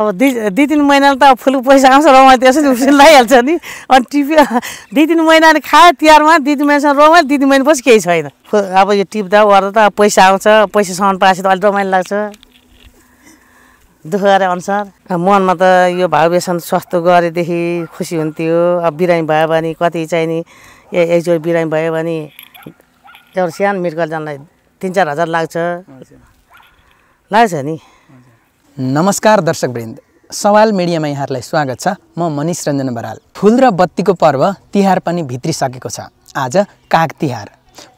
अब दुई दुई तिन महिनाले त अब फुल पैसा आउँछ रमाइलो त्यसरी उसिन लगाइहाल्छ नि अनि टिप्यो दुई तिन महिनाले खायो तिहारमा दुई तिन महिनासम्म रमाइलो दुई तिन पछि केही छैन अब यो टिप्दा ओर्दा त अब पैसा आउँछ पैसा सामान पाएपछि त अलिक रमाइलो लाग्छ दुःख गरे अनुसार मनमा त यो भाव बेसन सस्तो गरेदेखि खुसी हुन्थ्यो अब बिरामी भयो भने कति चाहिने एकजोड बिरामी भयो भने एउटा सानो मेडिकल जानलाई तिन चार हजार लाग्छ लाग्छ नि नमस्कार दर्शकवृन्द सवाल मिडियामा यहाँहरूलाई स्वागत छ म मनिष रञ्जन बराल फुल र बत्तीको पर्व तिहार पनि भित्रिसकेको छ आज काग तिहार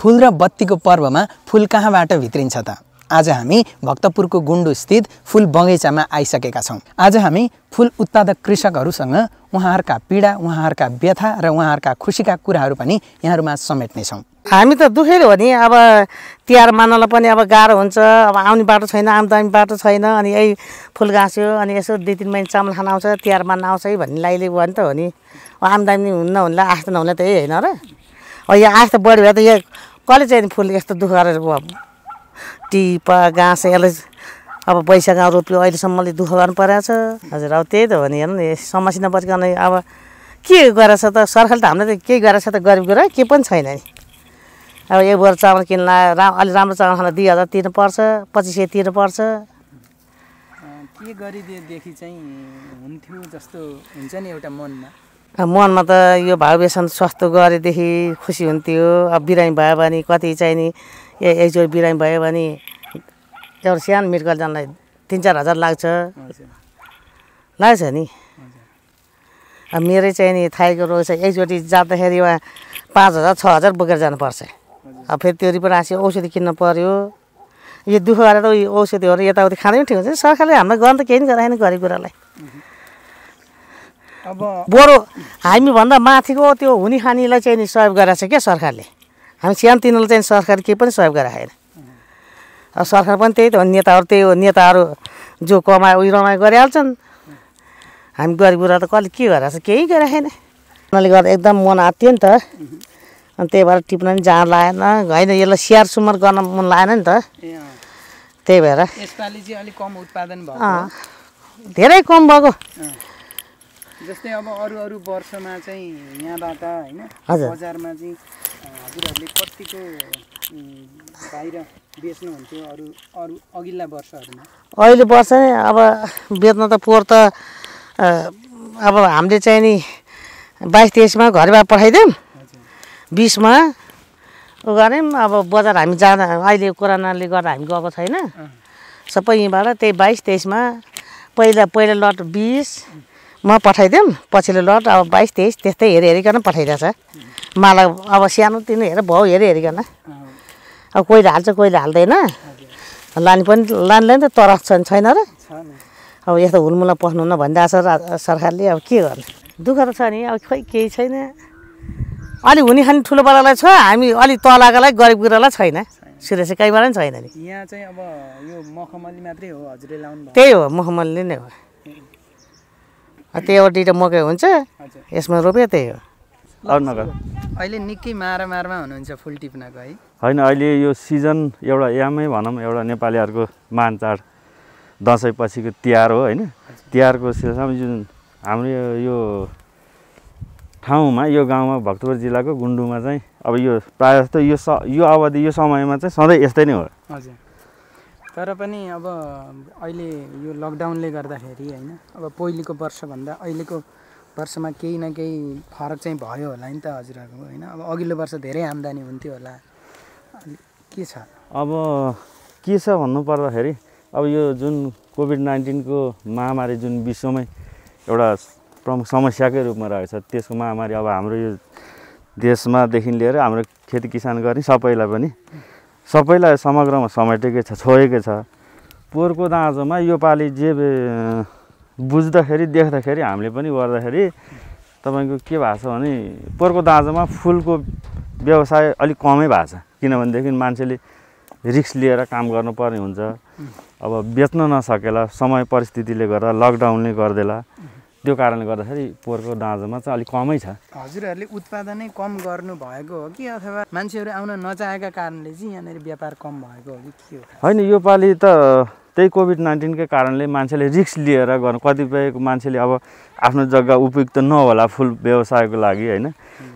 फुल र बत्तीको पर्वमा फुल कहाँबाट भित्रिन्छ त आज हामी भक्तपुरको गुन्डुस्थित फुल बगैँचामा आइसकेका छौँ आज हामी फुल उत्पादक कृषकहरूसँग उहाँहरूका पीडा उहाँहरूका व्यथा र उहाँहरूका खुसीका कुराहरू पनि यहाँहरूमा समेट्नेछौँ हामी त दुखेर हो नि अब तिहार मान्नलाई पनि अब गाह्रो हुन्छ अब आउने बाटो छैन आमदामी बाटो छैन अनि यही फुल गाँस्यो अनि यसो दुई तिन महिना चामल खान आउँछ तिहार मान्न आउँछ है भन्ने लाइले भयो नि त हो नि आमदामी हुन्न हुन्ला आस्था नहुन्ला त यही होइन र अब यहाँ आस्था बढी भयो त यहाँ कसले चाहिँ फुल यस्तो दुःख गरेर टिपा गाँस यसलाई अब बैशाख रोप्यो अहिलेसम्मले दुःख गर्नु परेको छ हजुर अब त्यही त हो नि हेर्नु नि समस्या नपरिकन अब के गरेछ त सरकारले त हामीलाई त केही गरेछ त गरिब गरेर केही पनि छैन नि अब एक बोर चामल किन्ला रा अलि राम्रो चामल खान दुई हजार तिर्नुपर्छ पच्चिस सय तिर्नुपर्छ के गरिदिएदेखि चाहिँ हुन्थ्यो जस्तो हुन्छ नि एउटा मनमा मनमा त यो भाव बेसन सस्तो गरेदेखि खुसी हुन्थ्यो अब बिरामी भयो भने कति चाहिँ नि ए एकचोटि बिरामी भयो भने एउटा सानो मेडिकल जानलाई तिन चार हजार लाग्छ लाग्छ नि अब मेरै चाहिँ नि थाइको रोग छ एकचोटि जाँदाखेरि वा पाँच हजार छ हजार बोकेर जानुपर्छ अब फेरि त्यो रिपोर्ट आएपछि औषधी किन्न पऱ्यो यो दुःख गरेर उयो औषधिहरू यताउति खाँदै पनि ठिक हुन्छ सरकारले हामीलाई गर्नु त केही पनि गराएन गरेको कुरालाई अब बरु हामीभन्दा माथिको त्यो हुने खानीलाई चाहिँ नि सहयोग गरेको छ क्या सरकारले हामी सानो तिनीहरूलाई चाहिँ सरकार केही पनि सहयोग गराएन अब सरकार पनि त्यही त हो नेताहरू त्यही हो नेताहरू जो कमा उयो रमाइ गरिहाल्छन् हामी गरिबुरा त कसले के गरेर केही गराएन उनीहरूले गर्दा एकदम मन आत्थ्यो नि त अनि त्यही भएर टिप्न पनि जान लागेन होइन यसलाई स्याहार सुमार गर्न मन लागेन नि त त्यही भएर यसपालि चाहिँ अलिक कम उत्पादन भयो धेरै कम भएको जस्तै अब अरू अरू वर्षमा चाहिँ यहाँबाट होइन बजारमा चाहिँ हजुरहरूले कतिको बाहिर बेच्नुहुन्थ्यो अरू अरू अघिल्ला वर्षहरूमा अहिले वर्ष नै अब बेच्न त पोहोर त अब हामीले चाहिँ नि बाइस तेइसमा घरमा पठाइदिउँ बिसमा ऊ गऱ्यौँ अब बजार हामी जाँदा अहिले कोरोनाले गर्दा हामी गएको छैन सबै यहीँबाट त्यही बाइस तेइसमा पहिला पहिला लट बिसमा पठाइदिउँ पछिल्लो लट अब बाइस तेइस त्यस्तै हेरी हेरिकन छ माला अब सानोतिनो हेर भाउ हेरी हेरिकन अब कोहीले हाल्छ कोहीले हाल्दैन लाने पनि लानेलाई त तरस छ छैन र अब यस्तो हुलमुला पस्नु न भनिरहेको छ सरकारले अब के गर्ने दुःख त छ नि अब खोइ केही छैन अलि हुने खाने ठुलो बालालाई छ हामी अलि तलाकालाई गरिब कुरालाई छैन सुरेश कहीँबाट पनि छैन नि यहाँ चाहिँ अब यो मखमली मात्रै हो हजुरले लाउनु त्यही हो मखमली नै हो त्यही एउटा दुइटा मकै हुन्छ यसमा रोप्यो त्यही हो अहिले निकै मारामारमा हुनुहुन्छ फुल टिप्नको है होइन अहिले यो सिजन एउटा यामै भनौँ एउटा नेपालीहरूको मान चाड दसैँ पछिको तिहार हो होइन तिहारको सिलसिलामा जुन हाम्रो यो ठाउँमा यो गाउँमा भक्तपुर जिल्लाको गुन्डुमा चाहिँ अब यो प्रायः जस्तो यो स यो अवधि यो समयमा चाहिँ सधैँ यस्तै नै हो हजुर तर पनि अब अहिले यो लकडाउनले गर्दाखेरि होइन अब पहिलेको वर्षभन्दा अहिलेको वर्षमा केही न केही फरक चाहिँ भयो होला नि त हजुरहरूको होइन अब अघिल्लो वर्ष धेरै आम्दानी हुन्थ्यो होला के छ अब के छ भन्नुपर्दाखेरि अब यो जुन कोभिड नाइन्टिनको महामारी जुन विश्वमै एउटा प्रमुख समस्याकै रूपमा रहेछ त्यसको महामारी अब हाम्रो यो देशमादेखि लिएर हाम्रो खेती किसान गर्ने सबैलाई पनि सबैलाई समग्रमा समेटेकै छ छोएकै छ पोहोरको दाँजोमा योपालि जे बुझ्दाखेरि देख्दाखेरि हामीले पनि गर्दाखेरि तपाईँको के भएको छ भने पोहोरको दाँजोमा फुलको व्यवसाय अलिक कमै भएको छ किनभनेदेखि मान्छेले रिक्स लिएर काम गर्नुपर्ने हुन्छ अब बेच्न नसकेला समय परिस्थितिले गर्दा लकडाउनले गर्दैला त्यो कारणले गर्दाखेरि पोहोरको दाँजोमा चाहिँ अलिक कमै छ हजुरहरूले उत्पादनै कम गर्नु भएको हो कि अथवा मान्छेहरू आउन नचाहेका कारणले चाहिँ यहाँनिर व्यापार कम भएको हो कि के हो होइन योपालि त त्यही कोभिड नाइन्टिनकै कारणले मान्छेले रिक्स लिएर गर्नु कतिपय मान्छेले अब आफ्नो जग्गा उपयुक्त नहोला फुल व्यवसायको लागि होइन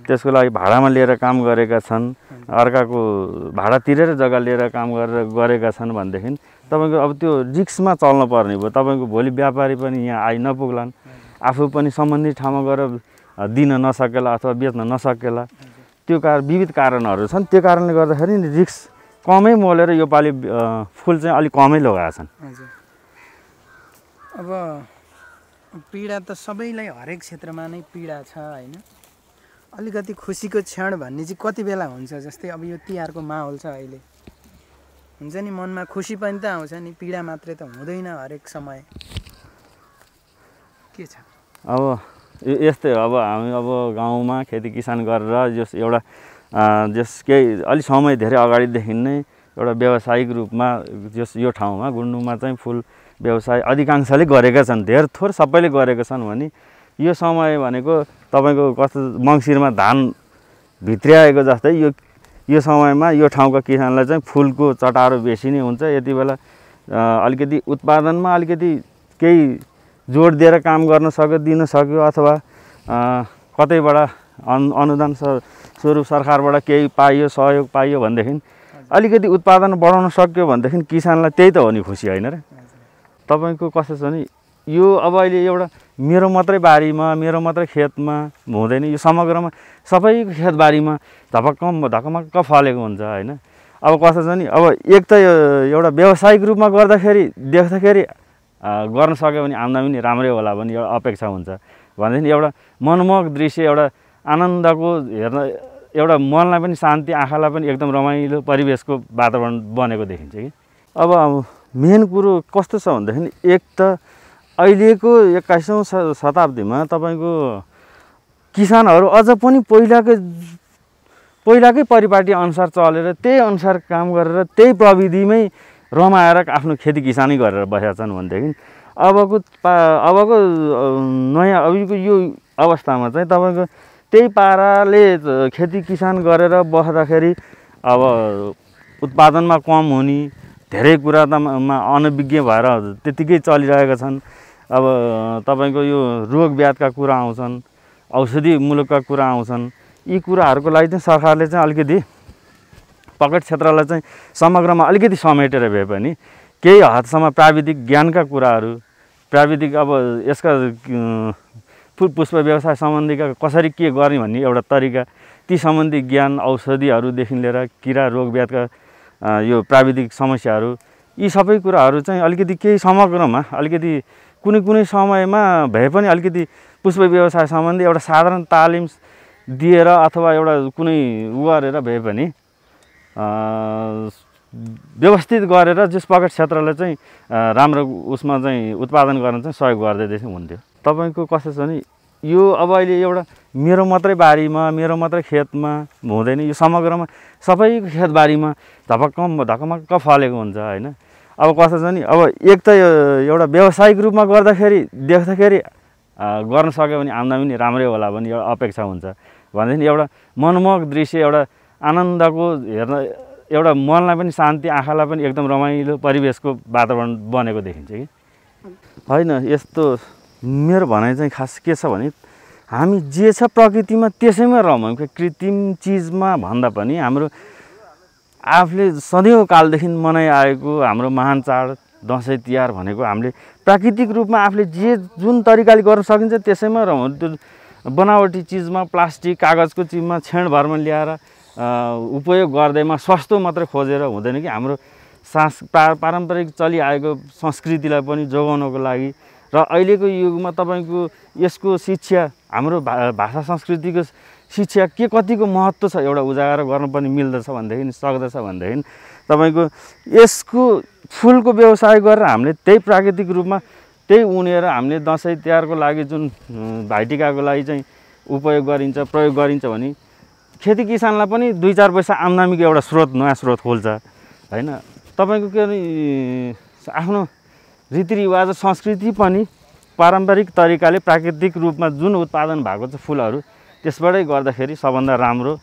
त्यसको लागि भाडामा लिएर काम गरेका छन् अर्काको भाडा तिरेर जग्गा लिएर काम गरेर गरेका छन् भनेदेखि तपाईँको अब त्यो रिक्समा चल्न पर्ने भयो तपाईँको भोलि व्यापारी पनि यहाँ आइ नपुग्लान् आफू पनि सम्बन्धित ठाउँमा गएर दिन नसकेला अथवा बेच्न नसकेला त्यो कारण विविध कारणहरू छन् त्यो कारणले गर्दाखेरि नि रिक्स कमै मोलेर योपालि फुल चाहिँ अलिक कमै लगाएका छन् अब पीडा त सबैलाई हरेक क्षेत्रमा नै पीडा छ होइन अलिकति खुसीको क्षण भन्ने चाहिँ कति बेला हुन्छ जस्तै अब यो तिहारको माहौल छ अहिले हुन्छ नि मनमा खुसी पनि त आउँछ नि पीडा मात्रै त हुँदैन हरेक समय के छ अब यस्तै हो अब हामी अब गाउँमा खेती किसान गरेर जस एउटा जस केही अलिक समय धेरै अगाडिदेखि नै एउटा व्यावसायिक रूपमा जस यो ठाउँमा गुन्डुमा चाहिँ फुल व्यवसाय अधिकांशले गरेका छन् धेर थोर सबैले गरेका छन् भने यो समय भनेको तपाईँको कस्तो मङ्सिरमा धान भित्रिआएको जस्तै यो यो समयमा यो ठाउँका किसानलाई चाहिँ फुलको चटारो बेसी नै हुन्छ यति बेला अलिकति उत्पादनमा अलिकति केही जोड दिएर काम गर्न सक्यो दिन सक्यो अथवा कतैबाट अनु अनुदान स्वरूप सरकारबाट केही पाइयो सहयोग पाइयो भनेदेखि अलिकति उत्पादन बढाउन सक्यो भनेदेखि किसानलाई त्यही त हो नि खुसी होइन र तपाईँको कस्तो छ भने यो अब अहिले एउटा मेरो मात्रै बारीमा मेरो मात्रै खेतमा हुँदैन यो समग्रमा सबैको खेतबारीमा धपक्क धकमक्क फलेको हुन्छ होइन अब कस्तो छ नि अब एक त यो एउटा व्यावसायिक रूपमा गर्दाखेरि देख्दाखेरि गर्न सक्यो भने आम्दानी राम्रै होला भन्ने एउटा अपेक्षा हुन्छ भनेदेखि एउटा मनमोहक दृश्य एउटा आनन्दको हेर्न एउटा मनलाई पनि शान्ति आँखालाई पनि एकदम रमाइलो परिवेशको वातावरण बनेको देखिन्छ कि अब मेन कुरो कस्तो छ भनेदेखि एक त अहिलेको एक्काइसौँ शताब्दीमा तपाईँको किसानहरू अझ पनि पहिलाकै पहिलाकै परिपाटी अनुसार चलेर त्यही अनुसार काम गरेर त्यही प्रविधिमै रमाएर आफ्नो खेती किसानी गरेर बसेका छन् भनेदेखि अबको पा अबको नयाँ अहिलेको यो अवस्थामा चाहिँ तपाईँको त्यही पाराले खेती किसान गरेर बस्दाखेरि अब उत्पादनमा कम हुने धेरै कुरा त अनभिज्ञ भएर त्यतिकै चलिरहेका छन् अब तपाईँको यो रोग रोगव्याधका कुरा आउँछन् औषधि मुलुकका कुरा आउँछन् यी कुराहरूको लागि चाहिँ सरकारले चाहिँ अलिकति पकेट क्षेत्रलाई चाहिँ समग्रमा अलिकति समेटेर भए पनि केही हदसम्म प्राविधिक ज्ञानका कुराहरू प्राविधिक अब यसका पुष्प व्यवसाय सम्बन्धीका कसरी के गर्ने भन्ने एउटा तरिका ती सम्बन्धी ज्ञान औषधिहरूदेखि लिएर किरा रोगव्याधका यो प्राविधिक समस्याहरू यी सबै कुराहरू चाहिँ अलिकति केही समग्रमा अलिकति कुनै कुनै समयमा भए पनि अलिकति पुष्प व्यवसाय सम्बन्धी एउटा साधारण तालिम दिएर अथवा एउटा कुनै उ गरेर भए पनि व्यवस्थित गरेर जस पकेट क्षेत्रलाई चाहिँ राम्रो उसमा चाहिँ उत्पादन गर्न चाहिँ सहयोग गर्दै गरिदिँदै हुन्थ्यो तपाईँको कस्तो छ भने यो अब अहिले एउटा मेरो मात्रै बारीमा मेरो मात्रै खेतमा हुँदैन यो समग्रमा सबैको खेतबारीमा धपक्क धकमक्क फलेको हुन्छ होइन अब कस्तो छ नि अब एक त एउटा व्यावसायिक रूपमा गर्दाखेरि देख्दाखेरि गर्न सक्यो भने आम्दानी पनि राम्रै होला भन्ने एउटा अपेक्षा हुन्छ भनेदेखि एउटा मनमोहक दृश्य एउटा आनन्दको हेर्न एउटा मनलाई पनि शान्ति आँखालाई पनि एकदम रमाइलो परिवेशको वातावरण बनेको देखिन्छ कि होइन यस्तो मेरो भनाइ चाहिँ खास के छ भने हामी जे छ प्रकृतिमा त्यसैमा रमौँ क्या कृत्रिम चिजमा भन्दा पनि हाम्रो आफूले सधैँ कालदेखि मनाइआएको हाम्रो महान चाड दसैँ तिहार भनेको हामीले प्राकृतिक रूपमा आफूले जे जुन तरिकाले गर्न सकिन्छ त्यसैमा रमौँ त्यो बनावटी चिजमा प्लास्टिक कागजको चिजमा छेडभरमा ल्याएर उपयोग गर्दैमा सस्तो मात्रै खोजेर हुँदैन कि हाम्रो सांस पा पारम्परिक चलिआएको संस्कृतिलाई पनि जोगाउनको लागि र अहिलेको युगमा तपाईँको यसको शिक्षा हाम्रो भा भाषा संस्कृतिको शिक्षा के कतिको महत्त्व छ एउटा उजागर गर्नु पनि मिल्दछ भनेदेखि सक्दछ भनेदेखि तपाईँको यसको फुलको व्यवसाय गरेर हामीले त्यही प्राकृतिक रूपमा त्यही उनेर हामीले दसैँ तिहारको लागि जुन भाइटिकाको लागि चाहिँ उपयोग गरिन्छ प्रयोग गरिन्छ भने खेती किसानलाई पनि दुई चार पैसा आम्दामीको एउटा स्रोत नयाँ स्रोत खोल्छ होइन तपाईँको के अरे आफ्नो रीतिरिवाज संस्कृति पनि पारम्परिक तरिकाले प्राकृतिक रूपमा जुन उत्पादन भएको छ फुलहरू त्यसबाटै गर्दाखेरि सबभन्दा राम्रो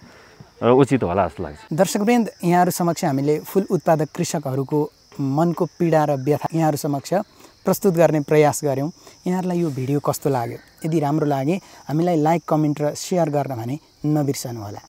र उचित होला जस्तो लाग्छ दर्शकवृन्द यहाँहरू समक्ष हामीले फुल उत्पादक कृषकहरूको मनको पीडा र व्यथा यहाँहरू समक्ष प्रस्तुत गर्ने प्रयास गऱ्यौँ यहाँहरूलाई यो भिडियो कस्तो लाग्यो यदि राम्रो लाग्यो हामीलाई लाइक कमेन्ट र सेयर गर्न भने नबिर्सनु होला